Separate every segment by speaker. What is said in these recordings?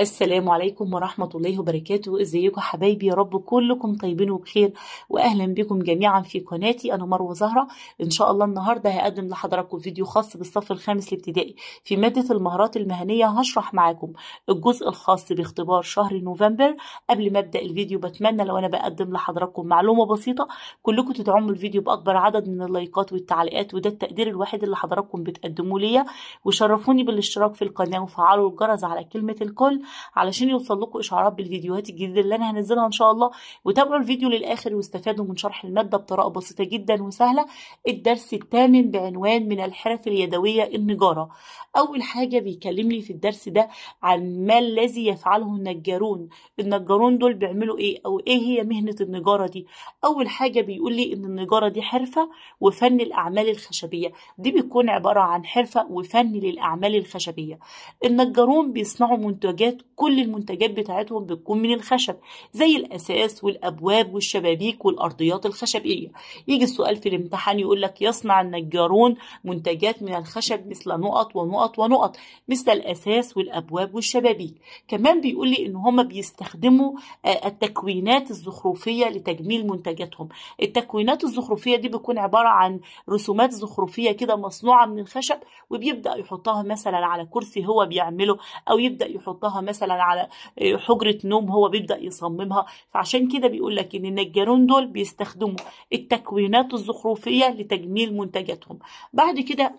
Speaker 1: السلام عليكم ورحمة الله وبركاته ازيكم حبايبي يا رب كلكم طيبين وبخير واهلا بكم جميعا في قناتي انا مروة زهرة ان شاء الله النهاردة هقدم لحضراتكم فيديو خاص بالصف الخامس الابتدائي في مادة المهارات المهنية هشرح معاكم الجزء الخاص باختبار شهر نوفمبر قبل ما ابدأ الفيديو بتمنى لو انا بقدم لحضراتكم معلومة بسيطة كلكم تدعموا الفيديو باكبر عدد من اللايكات والتعليقات وده التقدير الوحيد اللي حضراتكم بتقدموه ليا وشرفوني بالاشتراك في القناة وفعلوا الجرس على كلمة الكل علشان يوصل لكم اشعارات بالفيديوهات الجديده اللي انا هنزلها ان شاء الله وتابعوا الفيديو للاخر واستفادوا من شرح الماده بطريقه بسيطه جدا وسهله الدرس الثامن بعنوان من الحرف اليدويه النجاره اول حاجه بيكلمني في الدرس ده عن ما الذي يفعله النجارون النجارون دول بيعملوا ايه او ايه هي مهنه النجاره دي اول حاجه بيقول لي ان النجاره دي حرفه وفن الاعمال الخشبيه دي بتكون عباره عن حرفه وفن للاعمال الخشبيه النجارون بيصنعوا منتجات كل المنتجات بتاعتهم بتكون من الخشب زي الأساس والأبواب والشبابيك والأرضيات الخشبية يجي السؤال في الامتحان يقول لك يصنع النجارون منتجات من الخشب مثل نقط ونقط ونقط مثل الأساس والأبواب والشبابيك كمان بيقول لي إن هم بيستخدموا آه، التكوينات الزخرفية لتجميل منتجاتهم التكوينات الزخرفية دي بتكون عبارة عن رسومات زخرفية كده مصنوعة من الخشب وبيبدأ يحطها مثلا على كرسي هو بيعمله أو يبدأ يحطها مثلا على آه، حجره نوم هو بيبدا يصممها فعشان كده بيقول لك ان النجارون دول بيستخدموا التكوينات الزخرفيه لتجميل منتجاتهم بعد كده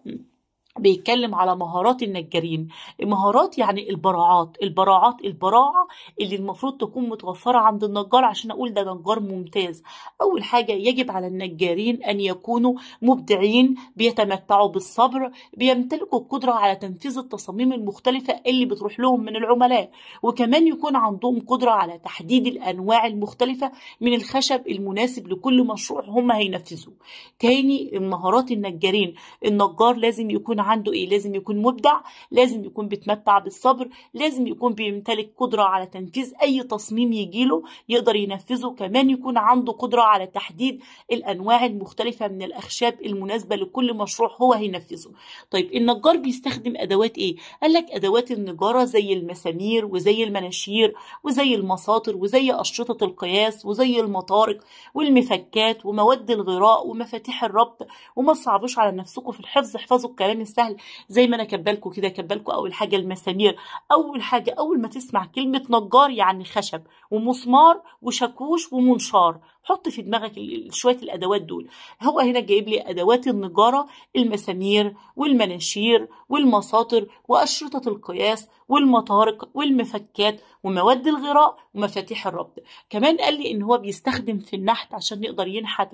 Speaker 1: بيتكلم على مهارات النجارين مهارات يعني البراعات البراعات البراعة اللي المفروض تكون متوفرة عند النجار عشان أقول ده نجار ممتاز أول حاجة يجب على النجارين أن يكونوا مبدعين بيتمتعوا بالصبر بيمتلكوا القدرة على تنفيذ التصاميم المختلفة اللي بتروح لهم من العملاء وكمان يكون عندهم قدرة على تحديد الأنواع المختلفة من الخشب المناسب لكل مشروع هم هينفذوه تاني مهارات النجارين النجار لازم يكون عنده ايه لازم يكون مبدع لازم يكون بيتمتع بالصبر لازم يكون بيمتلك قدره على تنفيذ اي تصميم يجيله يقدر ينفذه كمان يكون عنده قدره على تحديد الانواع المختلفه من الاخشاب المناسبه لكل مشروع هو هينفذه طيب النجار بيستخدم ادوات ايه قال لك ادوات النجاره زي المسامير وزي المناشير وزي المساطر وزي اشرطه القياس وزي المطارق والمفكات ومواد الغراء ومفاتيح الربط وما تصعبوش على نفسكم في الحفظ احفظوا الكلام سهل زي ما انا كبالكو كده كبالكو اول حاجه المسامير اول حاجه اول ما تسمع كلمه نجار يعني خشب ومسمار وشاكوش ومنشار حط في دماغك شويه الادوات دول هو هنا جايب لي ادوات النجاره المسامير والمناشير والمساطر واشرطه القياس والمطارق والمفكات ومواد الغراء ومفاتيح الربط كمان قال لي ان هو بيستخدم في النحت عشان يقدر ينحت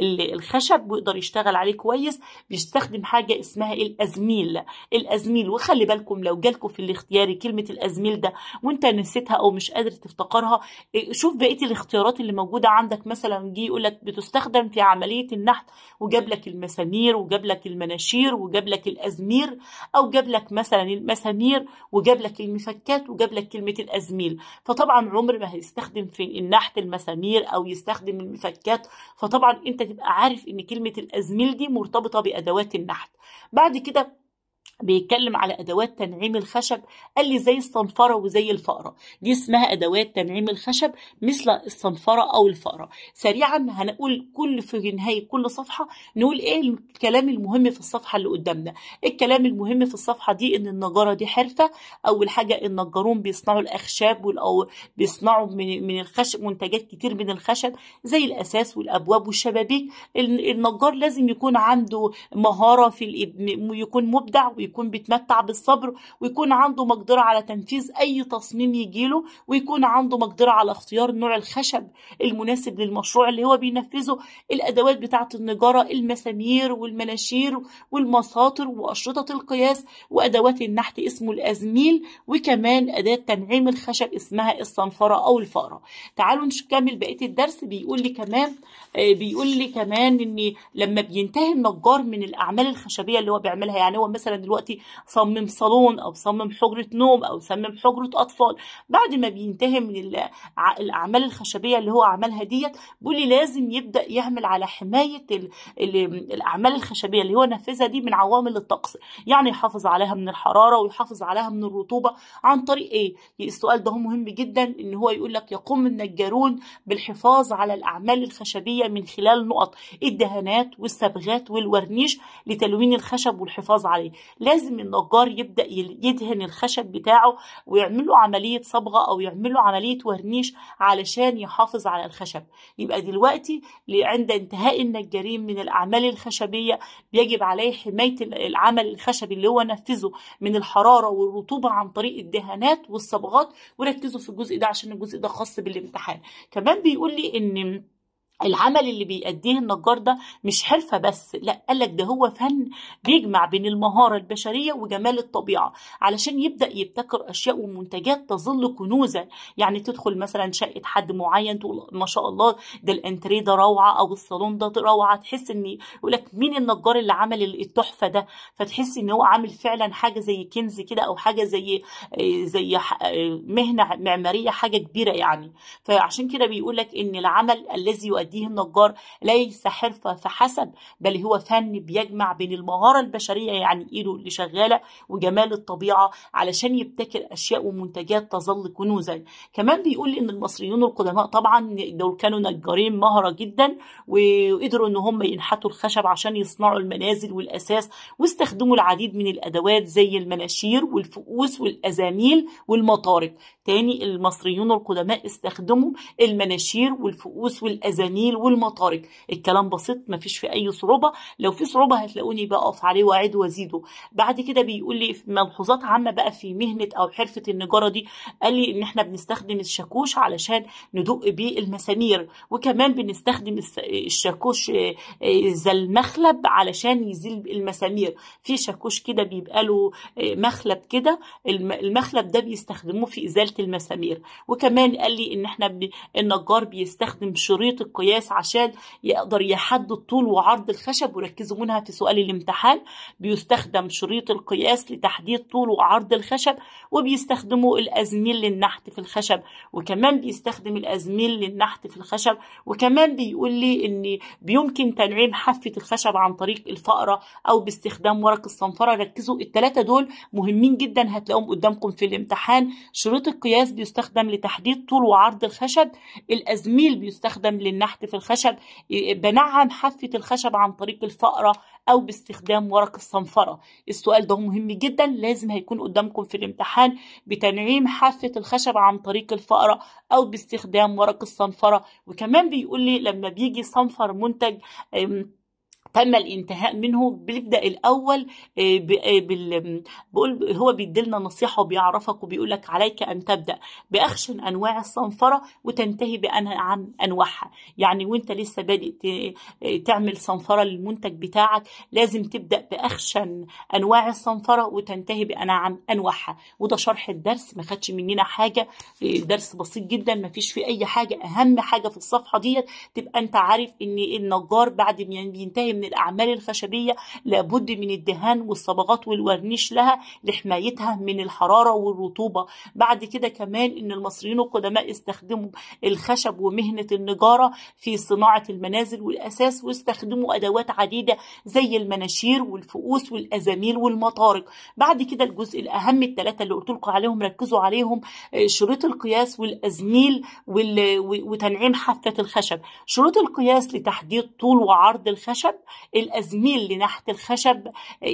Speaker 1: الخشب ويقدر يشتغل عليه كويس بيستخدم حاجه اسمها الازميل الازميل وخلي بالكم لو جالكم في الاختياري كلمه الازميل ده وانت نسيتها او مش قادر تفتكرها إيه، شوف بقيه الاختيارات اللي موجوده عندك مثلا جه يقول لك بتستخدم في عمليه النحت وجاب لك المسامير وجاب لك المناشير وجاب لك الازمير او جاب لك مثلا المسامير وجاب لك المفكات وجاب لك كلمه الازميل فطبعا عمر ما هيستخدم في النحت المسامير او يستخدم المفكات فطبعا انت تبقى عارف ان كلمه الازميل دي مرتبطه بادوات النحت بعد كده بيتكلم على ادوات تنعيم الخشب قال لي زي الصنفره وزي الفاره دي اسمها ادوات تنعيم الخشب مثل الصنفره او الفاره سريعا هنقول كل في نهايه كل صفحه نقول ايه الكلام المهم في الصفحه اللي قدامنا الكلام المهم في الصفحه دي ان النجاره دي حرفه اول حاجه النجارون بيصنعوا الاخشاب والأو بيصنعوا من من الخشب منتجات كتير من الخشب زي الاساس والابواب والشبابيك النجار لازم يكون عنده مهاره في يكون مبدع ويكون بيتمتع بالصبر ويكون عنده مقدرة على تنفيذ أي تصميم يجيله ويكون عنده مقدرة على اختيار نوع الخشب المناسب للمشروع اللي هو بينفذه الأدوات بتاعة النجارة المسامير والمناشير والمساطر وأشرطة القياس وأدوات النحت اسمه الأزميل وكمان أداة تنعيم الخشب اسمها الصنفرة أو الفأرة تعالوا نكمل بقية الدرس بيقول لي كمان آه، بيقول لي كمان إن لما بينتهي النجار من الأعمال الخشبية اللي هو بيعملها يعني هو مثلا دلوقتي دلوقتي صمم صالون او صمم حجره نوم او صمم حجره اطفال بعد ما بينتهي من الاعمال الخشبيه اللي هو عملها ديت بيقول لي لازم يبدا يعمل على حمايه الاعمال الخشبيه اللي هو نفذها دي من عوامل الطقس يعني يحافظ عليها من الحراره ويحافظ عليها من الرطوبه عن طريق ايه السؤال ده مهم جدا ان هو يقول لك يقوم النجارون بالحفاظ على الاعمال الخشبيه من خلال نقط الدهانات والصبغات والورنيش لتلوين الخشب والحفاظ عليه لازم النجار يبدا يدهن الخشب بتاعه ويعمل له عمليه صبغه او يعمل له عمليه ورنيش علشان يحافظ على الخشب يبقى دلوقتي عند انتهاء النجارين من الاعمال الخشبيه بيجب عليه حمايه العمل الخشبي اللي هو نفذه من الحراره والرطوبه عن طريق الدهانات والصبغات وركزوا في الجزء ده عشان الجزء ده خاص بالامتحان كمان بيقول لي ان العمل اللي بيأديه النجار ده مش حرفة بس لا قالك ده هو فن بيجمع بين المهارة البشرية وجمال الطبيعة علشان يبدأ يبتكر أشياء ومنتجات تظل كنوزا يعني تدخل مثلا شقة حد معين تقول ما شاء الله ده الانتريه ده روعة أو الصالون ده روعة تحس إن يقولك مين النجار اللي عمل التحفة ده فتحس إن هو عامل فعلا حاجة زي كنز كده أو حاجة زي آه، زي آه، مهنة معمارية حاجة كبيرة يعني فعشان كده بيقولك إن العمل الذي يؤديه يؤديه النجار ليس حرفة فحسب بل هو فن بيجمع بين المهارة البشرية يعني إيده اللي شغالة وجمال الطبيعة علشان يبتكر أشياء ومنتجات تظل كنوزا كمان بيقول إن المصريون القدماء طبعا دول كانوا نجارين مهرة جدا وقدروا إن هم ينحتوا الخشب عشان يصنعوا المنازل والأساس واستخدموا العديد من الأدوات زي المناشير والفؤوس والأزاميل والمطارق تاني المصريون القدماء استخدموا المناشير والفؤوس والأزانيل والمطارق الكلام بسيط ما فيش في أي صعوبة لو في صعوبة هتلاقوني بقف عليه وأعيد وأزيده بعد كده بيقول لي ملحوظات عامة بقى في مهنة أو حرفة النجارة دي قال لي إن إحنا بنستخدم الشاكوش علشان ندق بيه المسامير وكمان بنستخدم الشاكوش آه، آه، زي المخلب علشان يزيل المسامير في شاكوش كده بيبقى له آه، مخلب كده المخلب ده بيستخدموه في إزالة المسامير وكمان قال لي ان احنا ب... النجار بيستخدم شريط القياس عشان يقدر يحدد طول وعرض الخشب وركزوا منها في سؤال الامتحان بيستخدم شريط القياس لتحديد طول وعرض الخشب وبيستخدموا الازميل للنحت في الخشب وكمان بيستخدم الازميل للنحت في الخشب وكمان بيقول لي ان بيمكن تنعيم حافه الخشب عن طريق الفأرة او باستخدام ورق الصنفره ركزوا الثلاثه دول مهمين جدا هتلاقوهم قدامكم في الامتحان شريط القياس القياس بيستخدم لتحديد طول وعرض الخشب الازميل بيستخدم للنحت في الخشب بنعم حافة الخشب عن طريق الفأرة او باستخدام ورق الصنفرة السؤال ده مهم جدا لازم هيكون قدامكم في الامتحان بتنعيم حافة الخشب عن طريق الفأرة او باستخدام ورق الصنفرة وكمان بيقول لي لما بيجي صنفر منتج تم الانتهاء منه بيبدا الاول آه، آه، بقول هو لنا نصيحه وبيعرفك وبيقول لك عليك ان تبدا باخشن انواع الصنفره وتنتهي بان عن انواعها يعني وانت لسه بادئ آه، تعمل صنفره للمنتج بتاعك لازم تبدا باخشن انواع الصنفره وتنتهي بان عن انواعها وده شرح الدرس ما خدش مننا حاجه درس بسيط جدا ما فيش فيه اي حاجه اهم حاجه في الصفحه ديت تبقى انت عارف ان النجار بعد ما ينتهي من الأعمال الخشبية لابد من الدهان والصبغات والورنيش لها لحمايتها من الحرارة والرطوبة بعد كده كمان إن المصريين القدماء استخدموا الخشب ومهنة النجارة في صناعة المنازل والأساس واستخدموا أدوات عديدة زي المناشير والفؤوس والأزاميل والمطارق بعد كده الجزء الأهم الثلاثة اللي قلت لكم عليهم ركزوا عليهم آه، شروط القياس والأزميل وتنعيم حافة الخشب شروط القياس لتحديد طول وعرض الخشب الأزميل لنحت الخشب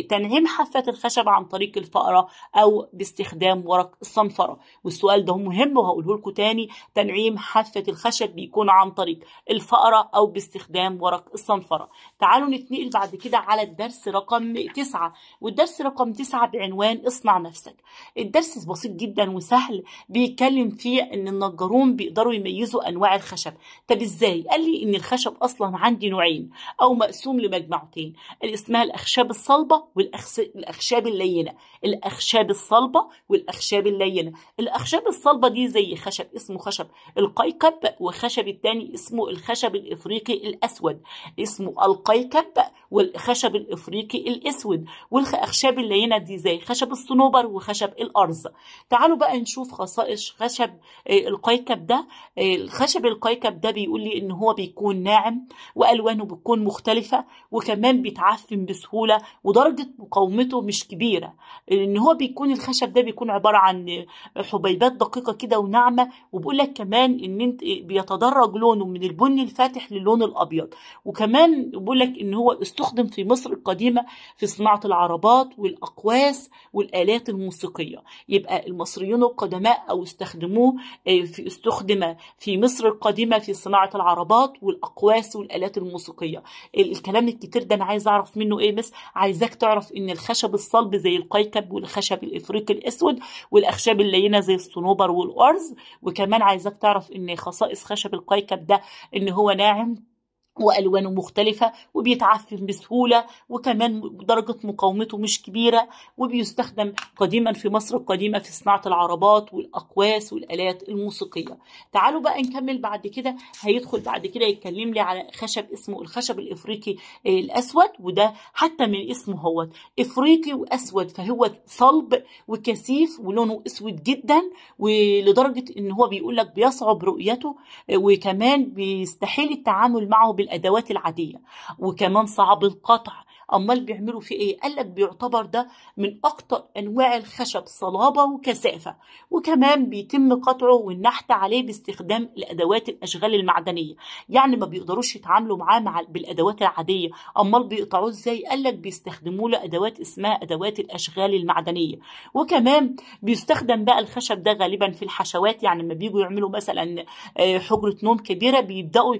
Speaker 1: تنعيم حافة الخشب عن طريق الفأرة أو باستخدام ورق الصنفرة والسؤال ده مهم وهقوله لكم تاني تنعيم حافة الخشب بيكون عن طريق الفأرة أو باستخدام ورق الصنفرة تعالوا نتنقل بعد كده على الدرس رقم تسعة والدرس رقم تسعة بعنوان اصنع نفسك الدرس بسيط جدا وسهل بيتكلم فيه ان النجارون بيقدروا يميزوا انواع الخشب طب ازاي قال لي ان الخشب اصلا عندي نوعين او مقسوم لمجموعتين اللي اسمها الأخشاب الصلبة والأخشاب اللينة الأخشاب الصلبة والأخشاب اللينة الأخشاب الصلبة دي زي خشب اسمه خشب القيكب وخشب التاني اسمه الخشب الإفريقي الأسود اسمه القيكب والخشب الإفريقي الأسود والأخشاب اللينة دي زي خشب الصنوبر وخشب الأرز تعالوا بقى نشوف خصائص خشب آه، القيكب ده آه، الخشب القيكب ده بيقول لي إن هو بيكون ناعم وألوانه بتكون مختلفة وكمان بيتعفن بسهولة ودرجة مقاومته مش كبيرة لأن هو بيكون الخشب ده بيكون عبارة عن حبيبات دقيقة كده وناعمة وبقول لك كمان إن أنت بيتدرج لونه من البني الفاتح للون الأبيض وكمان بقول لك إن هو استخدم في مصر القديمة في صناعة العربات والأقواس والآلات الموسيقية يبقى المصريون القدماء أو استخدموه آه، في استخدم في مصر القديمة في صناعة العربات والأقواس والآلات الموسيقية الكلام الكلام الكتير ده انا عايز اعرف منه ايه بس عايزاك تعرف ان الخشب الصلب زي القيكب والخشب الافريقي الاسود والاخشاب اللينه زي الصنوبر والارز وكمان عايزاك تعرف ان خصائص خشب القيكب ده ان هو ناعم وألوانه مختلفة وبيتعفن بسهولة وكمان درجة مقاومته مش كبيرة وبيستخدم قديما في مصر القديمة في صناعة العربات والأقواس والآلات الموسيقية تعالوا بقى نكمل بعد كده هيدخل بعد كده يتكلم لي على خشب اسمه الخشب الإفريقي آه، الأسود وده حتى من اسمه هو إفريقي وأسود فهو صلب وكثيف ولونه أسود جدا ولدرجة إن هو بيقول لك بيصعب رؤيته آه، وكمان بيستحيل التعامل معه بالأدوات العادية وكمان صعب القطع امال بيعملوا فيه ايه قال لك بيعتبر ده من اكتر انواع الخشب صلابه وكثافه وكمان بيتم قطعه والنحت عليه باستخدام الادوات الاشغال المعدنيه يعني ما بيقدروش يتعاملوا معاه مع بالادوات العاديه امال بيقطعوه ازاي قال لك بيستخدموا له ادوات اسمها ادوات الاشغال المعدنيه وكمان بيستخدم بقى الخشب ده غالبا في الحشوات يعني لما بييجوا يعملوا مثلا آه، حجره نوم كبيره بيبداوا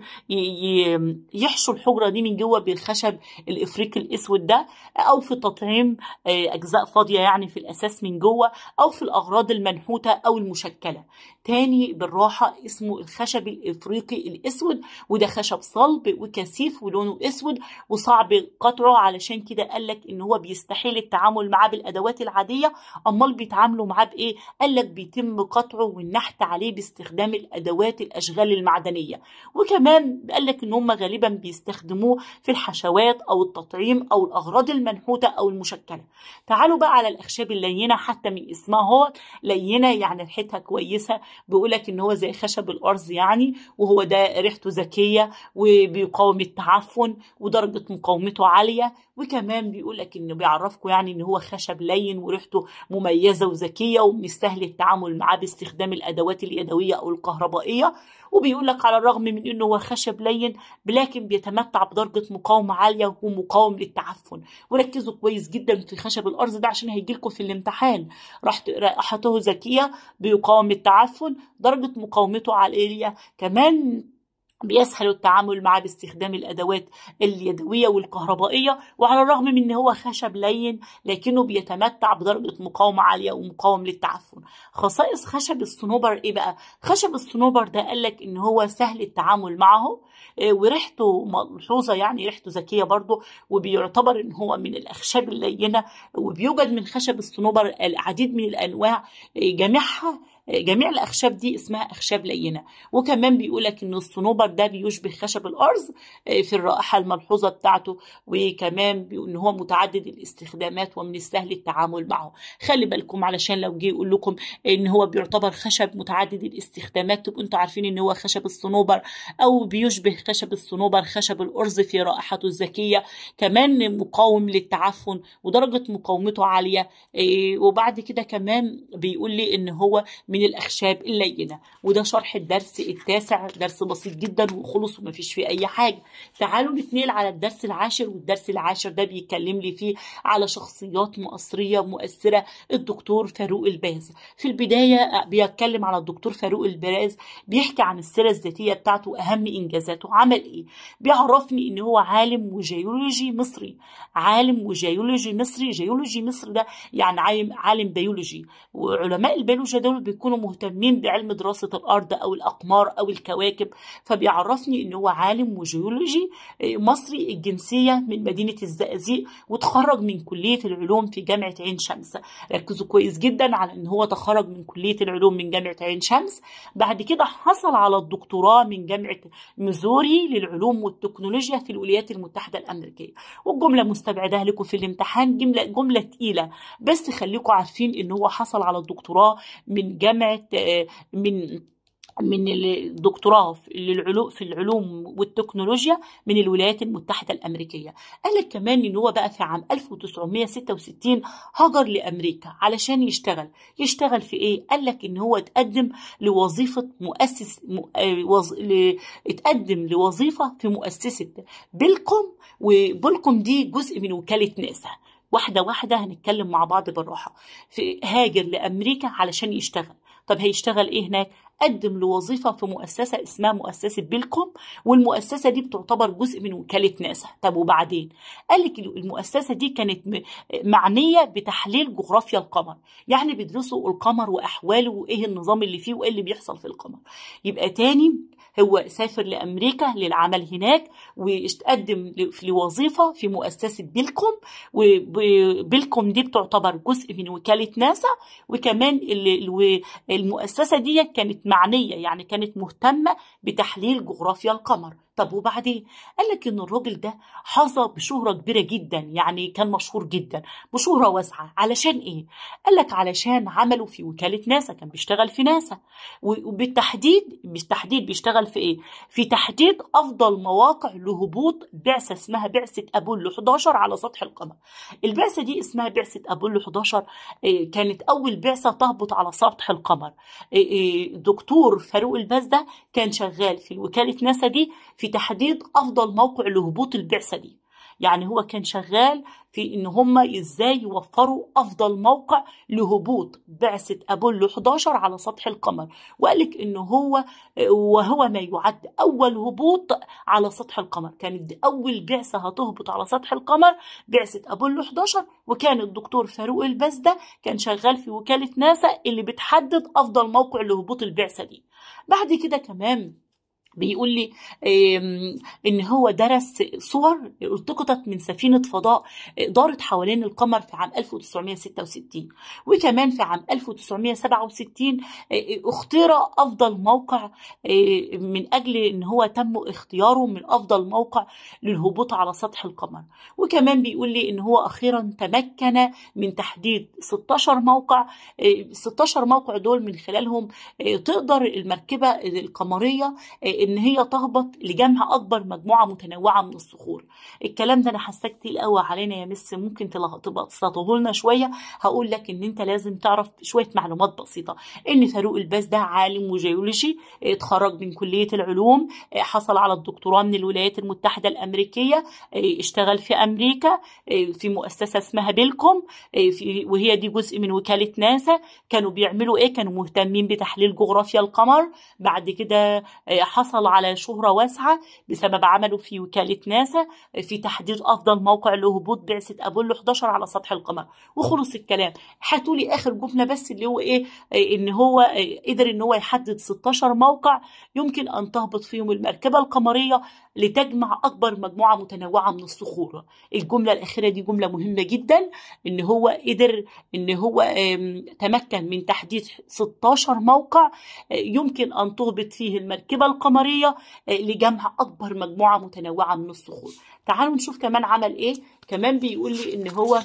Speaker 1: يحشوا الحجره دي من جوه بالخشب الافريقي الاسود ده او في تطعيم آه، اجزاء فاضيه يعني في الاساس من جوه او في الاغراض المنحوته او المشكله تاني بالراحه اسمه الخشب الافريقي الاسود وده خشب صلب وكثيف ولونه اسود وصعب قطعه علشان كده قال لك ان هو بيستحيل التعامل معاه بالادوات العاديه امال بيتعاملوا معاه بايه قال لك بيتم قطعه والنحت عليه باستخدام الادوات الاشغال المعدنيه وكمان قال لك ان هم غالبا بيستخدموه في الحشوات او التطعيم أو الأغراض المنحوتة أو المشكلة تعالوا بقى على الأخشاب اللينة حتى من اسمها هو لينة يعني ريحتها كويسة بيقول لك إن هو زي خشب الأرز يعني وهو ده ريحته ذكية وبيقاوم التعفن ودرجة مقاومته عالية وكمان بيقول لك إنه بيعرفكم يعني إن هو خشب لين وريحته مميزة وذكية ومستاهل التعامل معاه باستخدام الأدوات اليدوية أو الكهربائية وبيقول لك على الرغم من انه هو خشب لين لكن بيتمتع بدرجه مقاومه عاليه ومقاوم للتعفن وركزوا كويس جدا في خشب الارز ده عشان هيجي لكم في الامتحان رائحته ذكيه بيقاوم التعفن درجه مقاومته عاليه كمان بيسهل التعامل معاه باستخدام الادوات اليدويه والكهربائيه وعلى الرغم من ان هو خشب لين لكنه بيتمتع بدرجه مقاومه عاليه ومقاوم للتعفن خصائص خشب الصنوبر ايه بقى خشب الصنوبر ده قالك ان هو سهل التعامل معه آه، وريحته ملحوظه يعني ريحته ذكيه برضه وبيعتبر ان هو من الاخشاب اللينه وبيوجد من خشب الصنوبر العديد من الانواع آه، جميعها جميع الأخشاب دي اسمها أخشاب لينة وكمان بيقولك إن الصنوبر ده بيشبه خشب الأرز آه، في الرائحة الملحوظة بتاعته وكمان إن هو متعدد الاستخدامات ومن السهل التعامل معه خلي بالكم علشان لو جه يقول لكم إن هو بيعتبر خشب متعدد الاستخدامات تبقوا أنتوا عارفين إن هو خشب الصنوبر أو بيشبه خشب الصنوبر خشب الأرز في رائحته الذكية كمان مقاوم للتعفن ودرجة مقاومته عالية آه، وبعد كده كمان بيقول لي إن هو من الأخشاب اللينة وده شرح الدرس التاسع درس بسيط جدا وخلص وما فيش فيه أي حاجة تعالوا نتنقل على الدرس العاشر والدرس العاشر ده بيتكلم لي فيه على شخصيات مصريه مؤثرة الدكتور فاروق الباز في البداية آه، بيتكلم على الدكتور فاروق الباز بيحكي عن السيرة الذاتية بتاعته أهم إنجازاته عمل إيه بيعرفني إن هو عالم وجيولوجي مصري عالم وجيولوجي مصري جيولوجي مصر ده يعني عالم بيولوجي وعلماء البيولوجيا دول بيكونوا بيكونوا مهتمين بعلم دراسة الأرض أو الأقمار أو الكواكب فبيعرفني إن هو عالم وجيولوجي آه، مصري الجنسية من مدينة الزقازيق وتخرج من كلية العلوم في جامعة عين شمس ركزوا كويس جدا على إن هو تخرج من كلية العلوم من جامعة عين شمس بعد كده حصل على الدكتوراه من جامعة ميزوري للعلوم والتكنولوجيا في الولايات المتحدة الأمريكية والجملة مستبعدها لكم في الامتحان جملة جملة تقيلة بس خليكم عارفين إن هو حصل على الدكتوراه من جامعة جامعه من من الدكتوراه للعلوم في العلوم والتكنولوجيا من الولايات المتحدة الأمريكية قال لك كمان إن هو بقى في عام 1966 هاجر لأمريكا علشان يشتغل يشتغل في إيه؟ قال لك إن هو اتقدم لوظيفة مؤسس م... وز... ل... اتقدم لوظيفة في مؤسسة بلكم وبلكم دي جزء من وكالة ناسا واحدة واحدة هنتكلم مع بعض بالراحة في هاجر لأمريكا علشان يشتغل طب هيشتغل ايه هناك قدم لوظيفه في مؤسسه اسمها مؤسسه بيلكوم والمؤسسه دي بتعتبر جزء من وكاله ناسا طب وبعدين قال لك المؤسسه دي كانت معنيه بتحليل جغرافيا القمر يعني بيدرسوا القمر واحواله وايه النظام اللي فيه وايه اللي بيحصل في القمر يبقى تاني هو سافر لأمريكا للعمل هناك وتقدم لوظيفة في مؤسسة بيلكوم وبيلكوم دي بتعتبر جزء من وكالة ناسا وكمان المؤسسة دي كانت معنية يعني كانت مهتمة بتحليل جغرافيا القمر طب وبعدين قال لك ان الراجل ده حظى بشهرة كبيرة جدا يعني كان مشهور جدا بشهرة واسعة علشان ايه قال لك علشان عمله في وكالة ناسا كان بيشتغل في ناسا وبالتحديد بالتحديد بيشتغل في ايه في تحديد افضل مواقع لهبوط بعثة اسمها بعثة ابولو 11 على سطح القمر البعثة دي اسمها بعثة ابولو 11 آه، كانت اول بعثة تهبط على سطح القمر آه، آه، دكتور فاروق الباز ده كان شغال في وكالة ناسا دي في تحديد أفضل موقع لهبوط البعثة دي يعني هو كان شغال في ان هم ازاي يوفروا افضل موقع لهبوط بعثه ابولو 11 على سطح القمر وقال لك ان هو وهو ما يعد اول هبوط على سطح القمر كانت اول بعثه هتهبط على سطح القمر بعثه ابولو 11 وكان الدكتور فاروق البزده كان شغال في وكاله ناسا اللي بتحدد افضل موقع لهبوط البعثه دي بعد كده كمان بيقول لي ان هو درس صور التقطت من سفينه فضاء دارت حوالين القمر في عام 1966 وكمان في عام 1967 آه، آه، اختير افضل موقع آه، من اجل ان هو تم اختياره من افضل موقع للهبوط على سطح القمر وكمان بيقول لي ان هو اخيرا تمكن من تحديد 16 موقع 16 موقع دول من خلالهم تقدر المركبه القمريه ان هي تهبط لجمع اكبر مجموعه متنوعه من الصخور الكلام ده انا حاساه كتير قوي علينا يا مس ممكن تبقى تستطولنا شويه هقول لك ان انت لازم تعرف شويه معلومات بسيطه ان فاروق الباز ده عالم وجيولوجي اتخرج من كليه العلوم حصل على الدكتوراه من الولايات المتحده الامريكيه اشتغل في امريكا في مؤسسه اسمها بيلكوم وهي دي جزء من وكاله ناسا كانوا بيعملوا ايه كانوا مهتمين بتحليل جغرافيا القمر بعد كده حصل حصل على شهرة واسعة بسبب عمله في وكالة ناسا في تحديد أفضل موقع لهبوط بعثة أبولو 11 على سطح القمر وخلص الكلام هاتوا لي آخر جملة بس اللي هو إيه إن هو قدر إن هو يحدد 16 موقع يمكن أن تهبط فيهم المركبة القمرية لتجمع أكبر مجموعة متنوعة من الصخور الجملة الأخيرة دي جملة مهمة جدا إن هو قدر إن هو تمكن من تحديد 16 موقع يمكن أن تهبط فيه المركبة القمرية النظرية آه، لجمع أكبر مجموعة متنوعة من الصخور تعالوا نشوف كمان عمل إيه كمان بيقول لي إن هو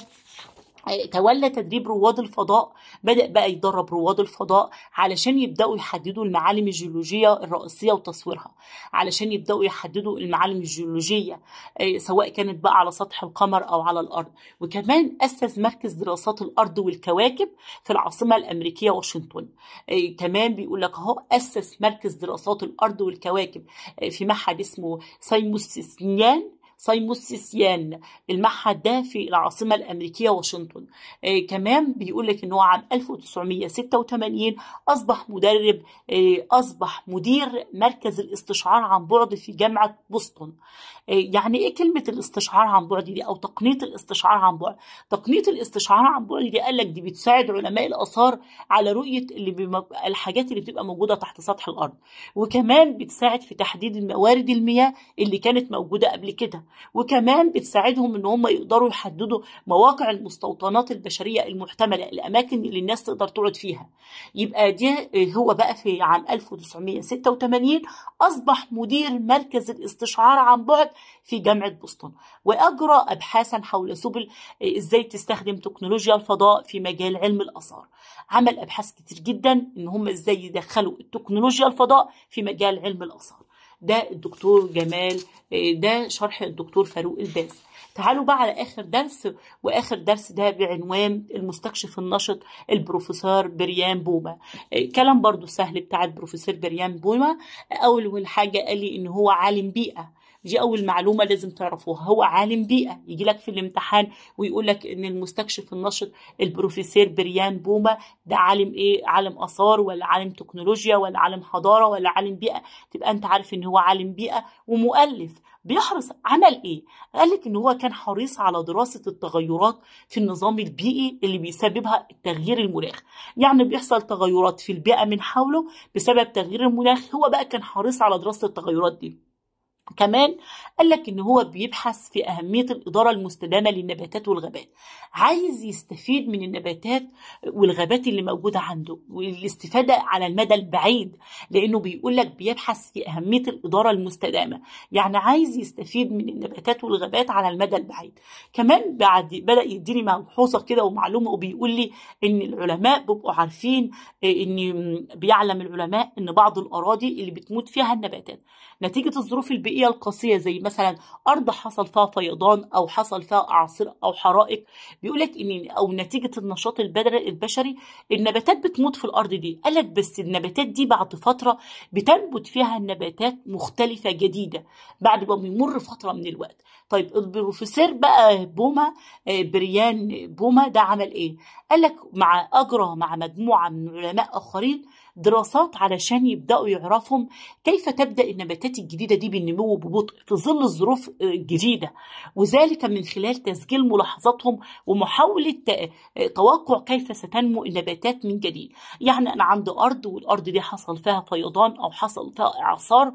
Speaker 1: تولى تدريب رواد الفضاء بدأ بقى يدرب رواد الفضاء علشان يبدأوا يحددوا المعالم الجيولوجية الرئيسية وتصويرها علشان يبدأوا يحددوا المعالم الجيولوجية آه، سواء كانت بقى على سطح القمر أو على الأرض وكمان أسس مركز دراسات الأرض والكواكب في العاصمة الأمريكية واشنطن آه، كمان بيقول لك أهو أسس مركز دراسات الأرض والكواكب آه، في معهد اسمه سايموس سنيان سايموس سيسيان المعهد ده في العاصمة الأمريكية واشنطن آه كمان بيقول لك إن هو عام 1986 أصبح مدرب آه أصبح مدير مركز الاستشعار عن بعد في جامعة بوسطن آه يعني إيه كلمة الاستشعار عن بعد دي أو تقنية الاستشعار عن بعد تقنية الاستشعار عن بعد دي قال لك دي بتساعد علماء الآثار على رؤية اللي بم... الحاجات اللي بتبقى موجودة تحت سطح الأرض وكمان بتساعد في تحديد موارد المياه اللي كانت موجودة قبل كده وكمان بتساعدهم ان هم يقدروا يحددوا مواقع المستوطنات البشريه المحتمله الاماكن اللي الناس تقدر تقعد فيها يبقى ده هو بقى في عام 1986 اصبح مدير مركز الاستشعار عن بعد في جامعه بوسطن واجرى ابحاثا حول سبل ازاي تستخدم تكنولوجيا الفضاء في مجال علم الاثار عمل ابحاث كتير جدا ان هم ازاي يدخلوا التكنولوجيا الفضاء في مجال علم الاثار ده الدكتور جمال آه، ده شرح الدكتور فاروق الباز تعالوا بقى على اخر درس واخر درس ده بعنوان المستكشف النشط البروفيسور بريان بوما آه، كلام برضو سهل بتاع البروفيسور بريان بوما اول حاجه قال لي ان هو عالم بيئه دي اول معلومه لازم تعرفوها هو عالم بيئه يجي لك في الامتحان ويقول لك ان المستكشف النشط البروفيسور بريان بوما ده عالم ايه عالم اثار ولا عالم تكنولوجيا ولا عالم حضاره ولا عالم بيئه تبقى انت عارف ان هو عالم بيئه ومؤلف بيحرص عمل ايه قال لك ان هو كان حريص على دراسه التغيرات في النظام البيئي اللي بيسببها التغيير المناخ يعني بيحصل تغيرات في البيئه من حوله بسبب تغيير المناخ هو بقى كان حريص على دراسه التغيرات دي كمان قال لك ان هو بيبحث في اهميه الاداره المستدامه للنباتات والغابات عايز يستفيد من النباتات والغابات اللي موجوده عنده والاستفاده على المدى البعيد لانه بيقول لك بيبحث في اهميه الاداره المستدامه يعني عايز يستفيد من النباتات والغابات على المدى البعيد كمان بعد بدا يديني ملحوظه كده ومعلومه وبيقول لي ان العلماء بيبقوا عارفين آه، ان بيعلم العلماء ان بعض الاراضي اللي بتموت فيها النباتات نتيجه الظروف البيئيه البيئية القاسية زي مثلا أرض حصل فيها فيضان أو حصل فيها أعاصير أو حرائق بيقول لك إن أو نتيجة النشاط البشري النباتات بتموت في الأرض دي قال لك بس النباتات دي بعد فترة بتنبت فيها النباتات مختلفة جديدة بعد ما بيمر فترة من الوقت طيب البروفيسور بقى بوما آه، بريان بوما ده عمل إيه؟ قال لك مع أجرى مع مجموعة من علماء آخرين دراسات علشان يبداوا يعرفوا كيف تبدا النباتات الجديده دي بالنمو ببطء في ظل الظروف الجديده آه، وذلك من خلال تسجيل ملاحظاتهم ومحاوله آه، آه، توقع كيف ستنمو النباتات من جديد يعني انا عندي ارض والارض دي حصل فيها فيضان او حصل فيها اعصار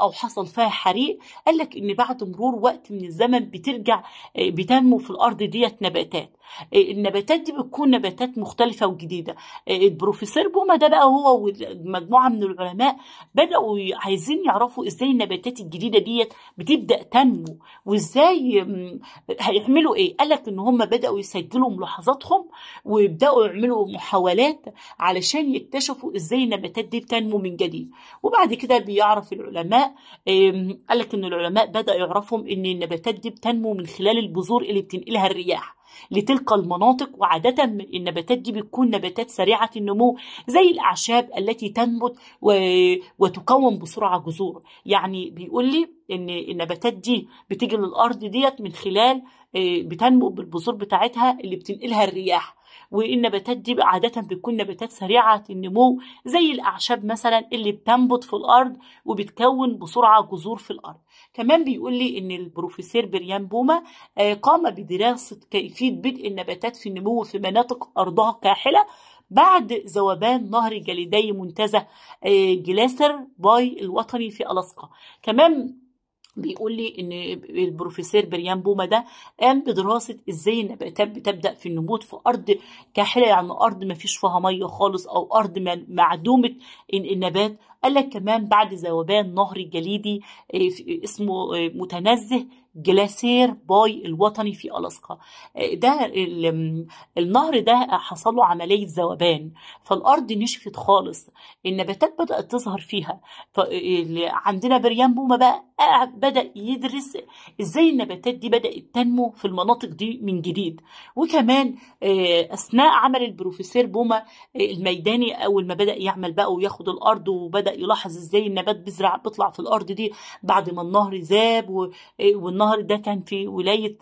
Speaker 1: او حصل فيها حريق قال لك ان بعد مرور وقت من الزمن بترجع بتنمو في الارض ديت نباتات النباتات دي بتكون نباتات مختلفه وجديده البروفيسور بوما ده بقى بقى هو ومجموعه من العلماء بداوا عايزين يعرفوا ازاي النباتات الجديده ديت بتبدا تنمو وازاي هيعملوا ايه قال لك ان هم بداوا يسجلوا ملاحظاتهم ويبداوا يعملوا محاولات علشان يكتشفوا ازاي النباتات دي بتنمو من جديد وبعد كده بيعرف العلماء قال لك ان العلماء بداوا يعرفهم ان النباتات دي بتنمو من خلال البذور اللي بتنقلها الرياح لتلك المناطق وعادة النباتات دي بتكون نباتات سريعة النمو زي الأعشاب التي تنبت وتكون بسرعة جذور يعني بيقول لي إن النباتات دي بتيجي للأرض ديت من خلال آه، بتنمو بالبذور بتاعتها اللي بتنقلها الرياح والنباتات دي عادة بتكون نباتات سريعة النمو زي الأعشاب مثلا اللي بتنبت في الأرض وبتكون بسرعة جذور في الأرض كمان بيقول لي ان البروفيسور بريان بوما آه، قام بدراسه كيفيه بدء النباتات في النمو في مناطق ارضها كاحله بعد ذوبان نهر جليدي منتزه آه، جلاسر باي الوطني في ألاسكا كمان بيقول لي ان البروفيسور بريان بوما ده قام بدراسه ازاي النباتات بتبدا في النمو في ارض كاحله يعني ارض ما فيش فيها ميه خالص او ارض معدومه النبات قال لك كمان بعد ذوبان نهر الجليدي آه، اسمه آه، متنزه جلاسير باي الوطني في ألاسكا آه، ده النهر ده حصل له عملية ذوبان فالأرض نشفت خالص النباتات بدأت تظهر فيها عندنا بريان بوما بقى بدأ يدرس إزاي النباتات دي بدأت تنمو في المناطق دي من جديد وكمان أثناء عمل البروفيسور بوما الميداني أول ما بدأ يعمل بقى وياخد الأرض وبدأ بدأ يلاحظ ازاي النبات بيزرع بيطلع في الارض دي بعد ما النهر ذاب إيه، والنهر ده كان في ولاية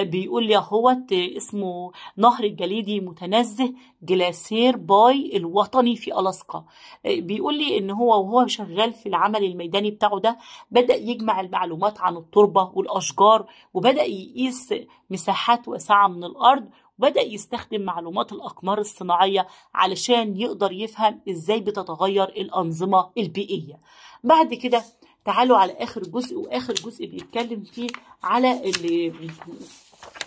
Speaker 1: بيقول يا هوت اسمه نهر الجليدي متنزه جلاسير باي الوطني في الاسكا إيه، بيقول لي ان هو وهو شغال في العمل الميداني بتاعه ده بدأ يجمع المعلومات عن التربة والاشجار وبدأ يقيس مساحات واسعة من الارض وبدأ يستخدم معلومات الأقمار الصناعية علشان يقدر يفهم إزاي بتتغير الأنظمة البيئية بعد كده تعالوا على آخر جزء وآخر جزء بيتكلم فيه على اللي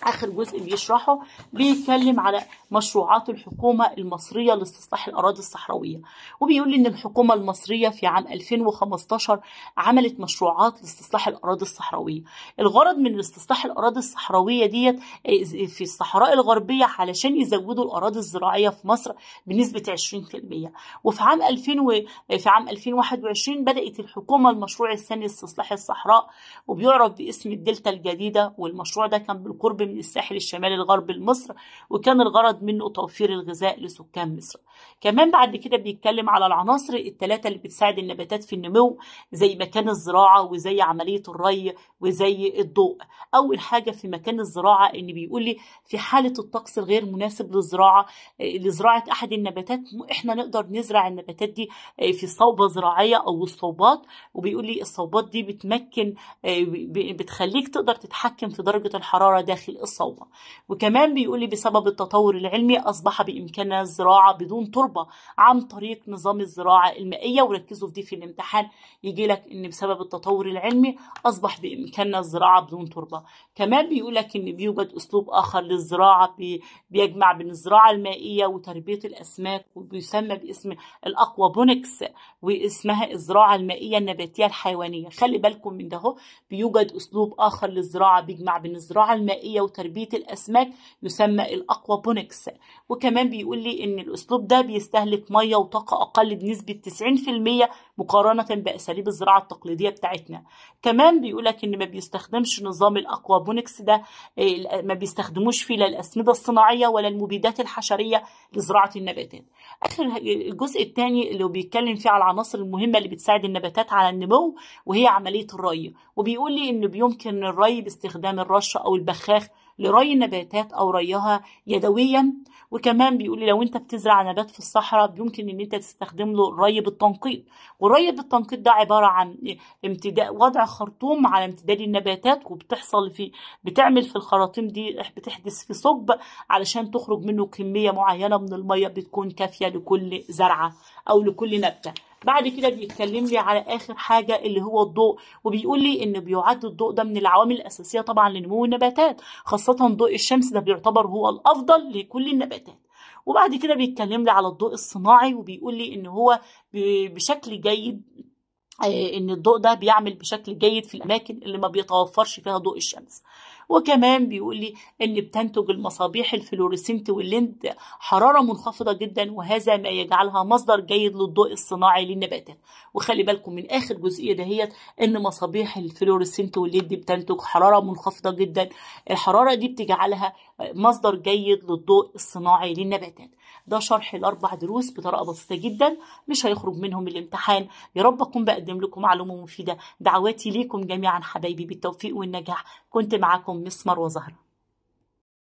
Speaker 1: اخر جزء بيشرحه بيتكلم على مشروعات الحكومه المصريه لاستصلاح الاراضي الصحراويه وبيقول ان الحكومه المصريه في عام 2015 عملت مشروعات لاستصلاح الاراضي الصحراويه الغرض من استصلاح الاراضي الصحراويه ديت في الصحراء الغربيه علشان يزودوا الاراضي الزراعيه في مصر بنسبه 20% وفي عام 2000 و... في عام 2021 بدات الحكومه المشروع الثاني لاستصلاح الصحراء وبيعرف باسم الدلتا الجديده والمشروع ده كان بالقرب من من الساحل الشمالي الغربي لمصر وكان الغرض منه توفير الغذاء لسكان مصر كمان بعد كده بيتكلم على العناصر الثلاثة اللي بتساعد النباتات في النمو زي مكان الزراعة وزي عملية الري وزي الضوء اول حاجه في مكان الزراعه ان بيقول لي في حاله الطقس الغير مناسب للزراعه آه، لزراعه احد النباتات احنا نقدر نزرع النباتات دي آه، في صوبه زراعيه او الصوبات وبيقول لي الصوبات دي بتمكن آه، بتخليك تقدر تتحكم في درجه الحراره داخل الصوبه وكمان بيقول لي بسبب التطور العلمي اصبح بامكاننا الزراعه بدون تربه عن طريق نظام الزراعه المائيه وركزوا في دي في الامتحان يجي لك ان بسبب التطور العلمي اصبح بامكاننا بإمكاننا الزراعة بدون تربة كمان بيقول لك إن بيوجد أسلوب آخر للزراعة بيجمع بين الزراعة المائية وتربية الأسماك وبيسمى باسم بونكس واسمها الزراعة المائية النباتية الحيوانية خلي بالكم من ده بيوجد أسلوب آخر للزراعة بيجمع بين الزراعة المائية وتربية الأسماك يسمى بونكس وكمان بيقول لي إن الأسلوب ده بيستهلك مية وطاقة أقل بنسبة 90% مقارنة بأساليب الزراعة التقليدية بتاعتنا كمان بيقول لك إن اللي ما بيستخدمش نظام الاكوابونكس ده إيه، ما بيستخدموش فيه لا الاسمده الصناعيه ولا المبيدات الحشريه لزراعه النباتات اخر الجزء الثاني اللي بيتكلم فيه على العناصر المهمه اللي بتساعد النباتات على النمو وهي عمليه الري وبيقول لي انه بيمكن الري باستخدام الرشه او البخاخ لري النباتات او ريها يدويا وكمان بيقول لو انت بتزرع نبات في الصحراء يمكن ان انت تستخدم له الري بالتنقيط والري بالتنقيط ده عباره عن امتداد وضع خرطوم على امتداد النباتات وبتحصل في بتعمل في الخراطيم دي بتحدث في ثقب علشان تخرج منه كميه معينه من الميه بتكون كافيه لكل زرعه او لكل نبته بعد كده بيتكلم لي على اخر حاجه اللي هو الضوء وبيقول لي ان بيعد الضوء ده من العوامل الاساسيه طبعا لنمو النباتات خاصه ضوء الشمس ده بيعتبر هو الافضل لكل النباتات وبعد كده بيتكلم لي على الضوء الصناعي وبيقول لي ان هو بشكل جيد آه، ان الضوء ده بيعمل بشكل جيد في الاماكن اللي ما بيتوفرش فيها ضوء الشمس وكمان بيقول لي ان بتنتج المصابيح الفلوريسنت واللند حراره منخفضه جدا وهذا ما يجعلها مصدر جيد للضوء الصناعي للنباتات وخلي بالكم من اخر جزئيه دهيت ان مصابيح الفلوريسنت والليد بتنتج حراره منخفضه جدا الحراره دي بتجعلها مصدر جيد للضوء الصناعي للنباتات ده شرح الاربع دروس بطريقه بسيطه جدا مش هيخرج منهم الامتحان يا رب اكون بقدم لكم معلومه مفيده دعواتي ليكم جميعا حبايبي بالتوفيق والنجاح كنت معاكم مسمر وزهره